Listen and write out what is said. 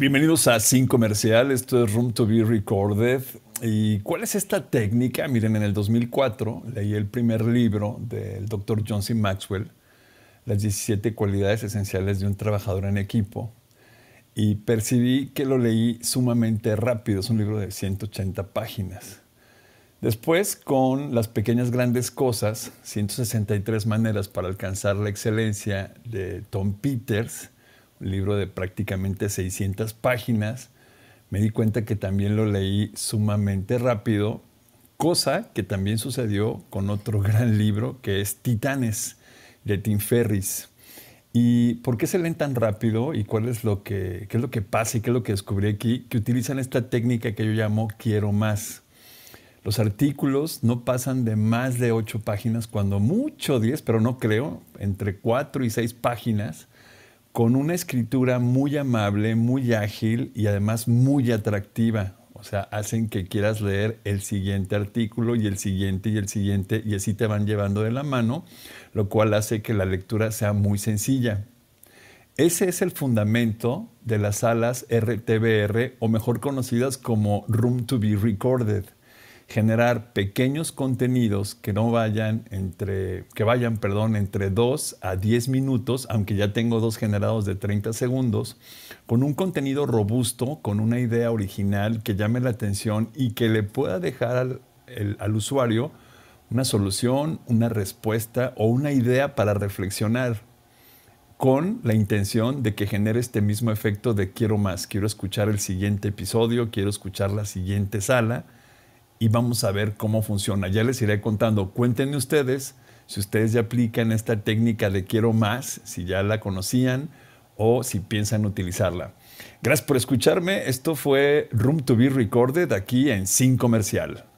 Bienvenidos a Sin Comercial, esto es Room to Be Recorded. ¿Y cuál es esta técnica? Miren, en el 2004 leí el primer libro del doctor John C. Maxwell, Las 17 cualidades esenciales de un trabajador en equipo, y percibí que lo leí sumamente rápido, es un libro de 180 páginas. Después, con Las pequeñas grandes cosas, 163 maneras para alcanzar la excelencia de Tom Peters, libro de prácticamente 600 páginas, me di cuenta que también lo leí sumamente rápido, cosa que también sucedió con otro gran libro que es Titanes de Tim Ferris. ¿Y por qué se leen tan rápido y cuál es lo que, qué es lo que pasa y qué es lo que descubrí aquí? Que utilizan esta técnica que yo llamo quiero más. Los artículos no pasan de más de ocho páginas, cuando mucho 10, pero no creo, entre cuatro y seis páginas con una escritura muy amable, muy ágil y además muy atractiva. O sea, hacen que quieras leer el siguiente artículo y el siguiente y el siguiente y así te van llevando de la mano, lo cual hace que la lectura sea muy sencilla. Ese es el fundamento de las salas RTBR o mejor conocidas como Room to be Recorded generar pequeños contenidos que no vayan entre, que vayan, perdón, entre 2 a 10 minutos, aunque ya tengo dos generados de 30 segundos, con un contenido robusto, con una idea original que llame la atención y que le pueda dejar al, al usuario una solución, una respuesta o una idea para reflexionar con la intención de que genere este mismo efecto de quiero más, quiero escuchar el siguiente episodio, quiero escuchar la siguiente sala y vamos a ver cómo funciona. Ya les iré contando. Cuéntenme ustedes si ustedes ya aplican esta técnica de quiero más, si ya la conocían o si piensan utilizarla. Gracias por escucharme. Esto fue Room to be Recorded aquí en Sin Comercial.